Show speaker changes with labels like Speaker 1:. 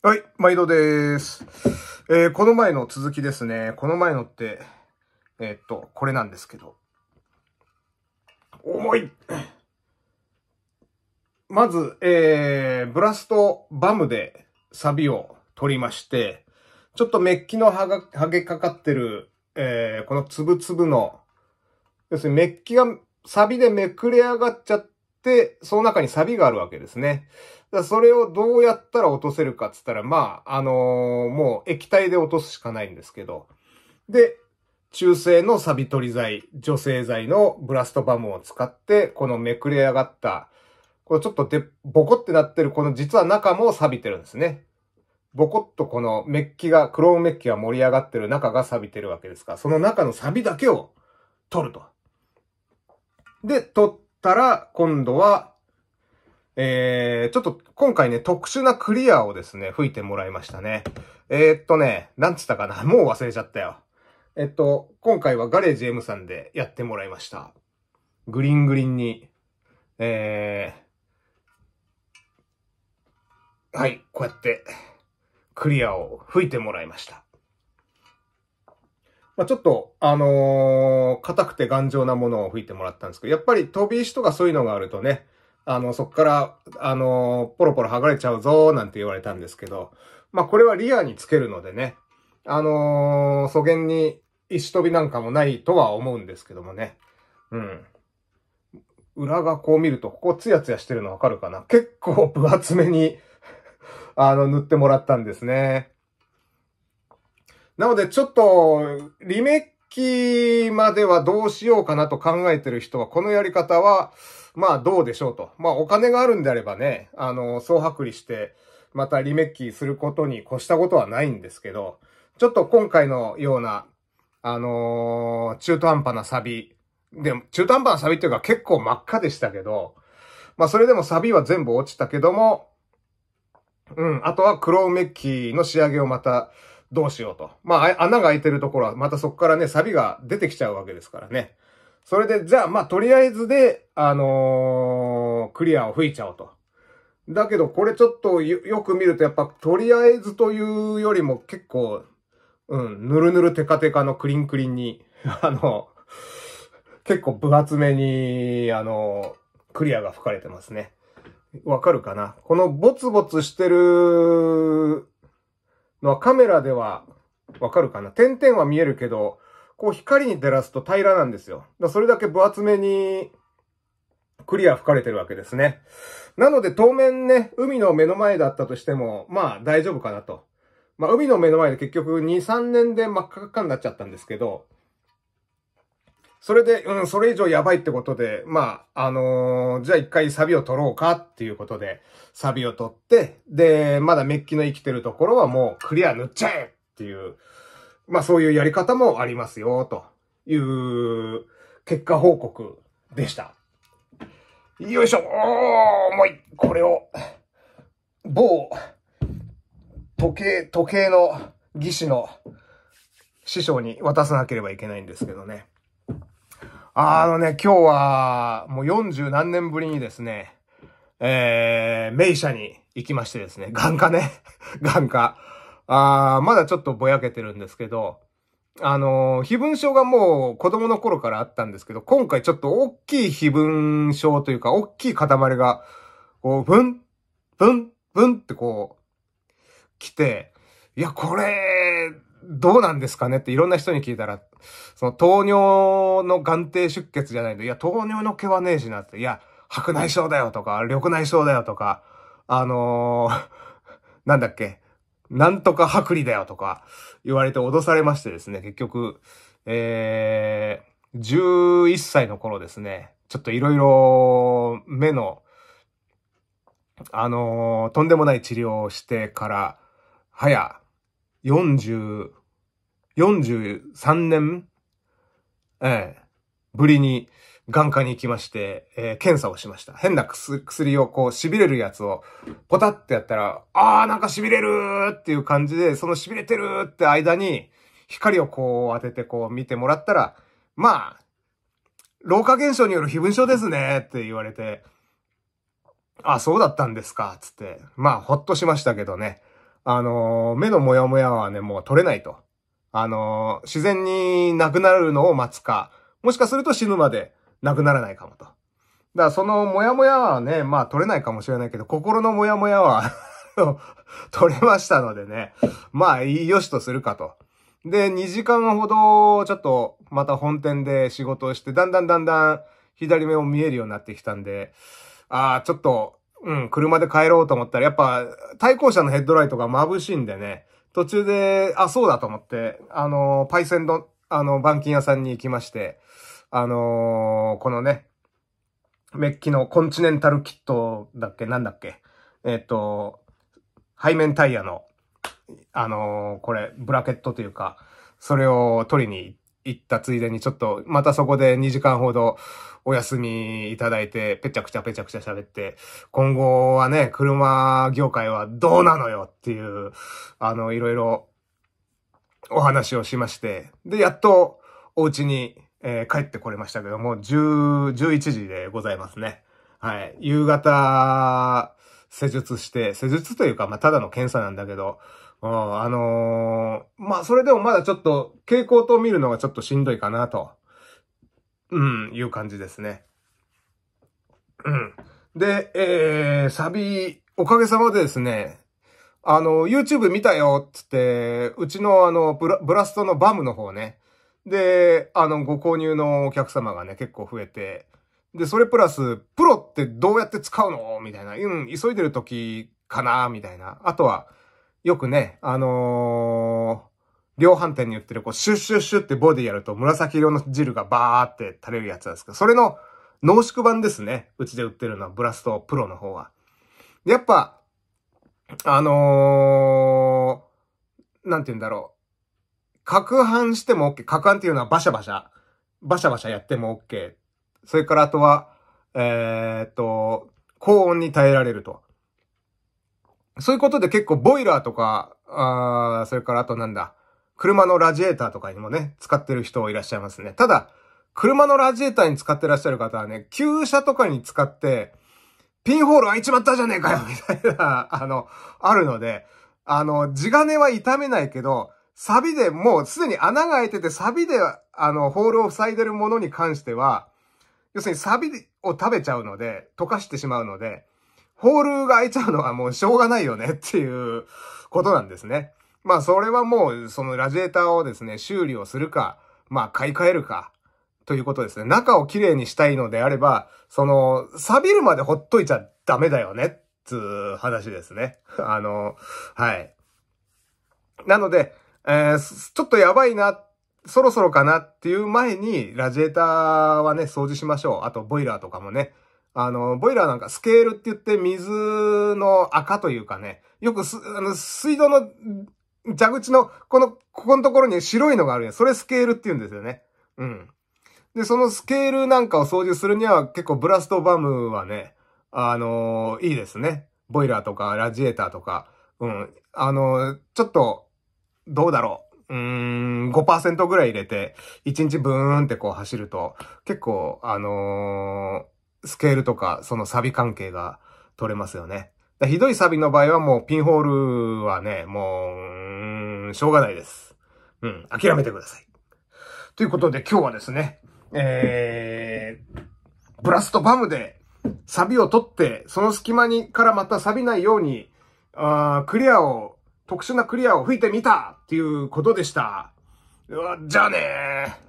Speaker 1: はい、毎度です。えー、この前の続きですね。この前のって、えー、っと、これなんですけど。重いまず、えー、ブラストバムでサビを取りまして、ちょっとメッキのはが、はげかかってる、えー、この粒々の、要するにメッキがサビでめくれ上がっちゃっで、その中にサビがあるわけですね。だそれをどうやったら落とせるかっつったら、まあ、あのー、もう液体で落とすしかないんですけど。で、中性のサビ取り剤、除精剤のブラストバムを使って、このめくれ上がった、このちょっとで、ボコってなってる、この実は中も錆びてるんですね。ボコっとこのメッキが、クロームメッキが盛り上がってる中が錆びてるわけですから、その中のサビだけを取ると。で、取ったら、今度は、えー、ちょっと今回ね、特殊なクリアをですね、吹いてもらいましたね。えー、っとね、なんつったかな もう忘れちゃったよ。えっと、今回はガレージ M さんでやってもらいました。グリングリンに、えー、はい、こうやって、クリアを吹いてもらいました。まあ、ちょっと、あの硬、くて頑丈なものを吹いてもらったんですけど、やっぱり飛び石とかそういうのがあるとね、あの、そっから、あのー、ポロポロ剥がれちゃうぞ、なんて言われたんですけど、まあ、これはリアにつけるのでね、あのー、素源に石飛びなんかもないとは思うんですけどもね、うん。裏がこう見ると、ここツヤツヤしてるのわかるかな結構分厚めにあの、塗ってもらったんですね。なのでちょっと、リメッキまではどうしようかなと考えてる人は、このやり方は、まあどうでしょうと。まあお金があるんであればね、あの、総剥離して、またリメッキすることに越したことはないんですけど、ちょっと今回のような、あのー、中途半端なサビ。で、中途半端なサビっていうか結構真っ赤でしたけど、まあそれでもサビは全部落ちたけども、うん、あとは黒メッキの仕上げをまたどうしようと。まあ、穴が開いてるところは、またそこからね、サビが出てきちゃうわけですからね。それで、じゃあ、まあ、とりあえずで、あのー、クリアを吹いちゃおうと。だけど、これちょっとよく見ると、やっぱ、とりあえずというよりも結構、うん、ぬるぬるテカテカのクリンクリンに、あの、結構分厚めに、あの、クリアが吹かれてますね。わかるかなこのボツボツしてるのはカメラではわかるかな点々は見えるけど、こう光に照らすと平らなんですよ。だそれだけ分厚めにクリア吹かれてるわけですね。なので当面ね、海の目の前だったとしても、まあ大丈夫かなと。まあ海の目の前で結局2、3年で真っ赤っかになっちゃったんですけど、それで、うん、それ以上やばいってことで、まあ、あのー、じゃあ一回サビを取ろうかっていうことで、サビを取って、で、まだメッキの生きてるところはもうクリア塗っちゃえっていう、まあそういうやり方もありますよ、という結果報告でした。よいしょおーもうい、これを、某、時計、時計の技師の師匠に渡さなければいけないんですけどね。あのね、今日は、もう40何年ぶりにですね、えー、名者に行きましてですね、眼科ね、眼科。あー、まだちょっとぼやけてるんですけど、あのー、非分症がもう子供の頃からあったんですけど、今回ちょっと大きい非分症というか、大きい塊が、こう、ブン、ブン、ブンってこう、来て、いや、これ、どうなんですかねっていろんな人に聞いたら、その糖尿の眼底出血じゃないと、いや、糖尿の毛はねえしなって、いや、白内障だよとか、緑内障だよとか、あのー、なんだっけ、なんとか剥離だよとか言われて脅されましてですね、結局、えー、11歳の頃ですね、ちょっといろいろ目の、あのー、とんでもない治療をしてから、早、40、43年、ええ、ぶりに眼科に行きまして、ええ、検査をしました。変な薬をこう、痺れるやつを、ポタってやったら、あーなんか痺れるっていう感じで、その痺れてるって間に、光をこう当ててこう見てもらったら、まあ、老化現象による非分症ですねって言われて、あ、そうだったんですか、つって。まあ、ほっとしましたけどね。あの、目のモヤモヤはね、もう取れないと。あの、自然になくなるのを待つか、もしかすると死ぬまでなくならないかもと。だからそのモヤモヤはね、まあ取れないかもしれないけど、心のモヤモヤは 取れましたのでね、まあいいよしとするかと。で、2時間ほど、ちょっと、また本店で仕事をして、だんだんだんだん、左目も見えるようになってきたんで、ああ、ちょっと、うん、車で帰ろうと思ったら、やっぱ、対向車のヘッドライトが眩しいんでね、途中で、あ、そうだと思って、あの、パイセンの、あの、板金屋さんに行きまして、あのー、このね、メッキのコンチネンタルキットだっけなんだっけえっ、と、背面タイヤの、あのー、これ、ブラケットというか、それを取りに行っ行ったついでにちょっと、またそこで2時間ほどお休みいただいて、ぺちゃくちゃぺちゃくちゃ喋って、今後はね、車業界はどうなのよっていう、あの、いろいろお話をしまして、で、やっとお家に、えー、帰ってこれましたけども、10、11時でございますね。はい。夕方、施術して、施術というか、まあ、ただの検査なんだけど、あ、あのー、まあ、それでもまだちょっと、蛍光灯見るのがちょっとしんどいかなと、うん、いう感じですね。うん。で、えー、サビ、おかげさまでですね、あの、YouTube 見たよ、つって、うちのあのブラ、ブラストのバムの方ね。で、あの、ご購入のお客様がね、結構増えて、で、それプラス、プロってどうやって使うのみたいな。うん、急いでる時かなみたいな。あとは、よくね、あのー、量販店に売ってる、こう、シュッシュッシュってボディやると紫色の汁がバーって垂れるやつなんですけど、それの濃縮版ですね。うちで売ってるのは、ブラストプロの方は。やっぱ、あのー、なんて言うんだろう。攪拌しても OK。攪拌っていうのはバシャバシャ、バシャバシャやっても OK。それからあとは、えー、っと、高温に耐えられると。そういうことで結構ボイラーとか、あそれからあとなんだ、車のラジエーターとかにもね、使ってる人いらっしゃいますね。ただ、車のラジエーターに使ってらっしゃる方はね、旧車とかに使って、ピンホール開いちまったじゃねえかよみたいな、あの、あるので、あの、地金は痛めないけど、サビでもうすでに穴が開いてて、サビで、あの、ホールを塞いでるものに関しては、要するにサビを食べちゃうので、溶かしてしまうので、ホールが開いちゃうのはもうしょうがないよねっていうことなんですね。まあそれはもうそのラジエーターをですね、修理をするか、まあ買い替えるか、ということですね。中をきれいにしたいのであれば、その、錆びるまでほっといちゃダメだよね、つう話ですね。あの、はい。なので、えー、ちょっとやばいなっそろそろかなっていう前に、ラジエーターはね、掃除しましょう。あと、ボイラーとかもね。あの、ボイラーなんかスケールって言って、水の赤というかね、よくす、あの、水道の蛇口の、この、ここのところに白いのがあるやん。それスケールって言うんですよね。うん。で、そのスケールなんかを掃除するには、結構ブラストバムはね、あのいいですね。ボイラーとか、ラジエーターとか、うん。あのちょっと、どうだろう。うーん、5%ぐらい入れて、1日ブーンってこう走ると、結構、あのー、スケールとか、そのサビ関係が取れますよね。ひどいサビの場合はもうピンホールはね、もう、うん、しょうがないです。うん、諦めてください。ということで今日はですね、えー、ブラストバムでサビを取って、その隙間にからまた錆びないように、あクリアを特殊なクリアを吹いてみたっていうことでした。うわ、じゃあねー。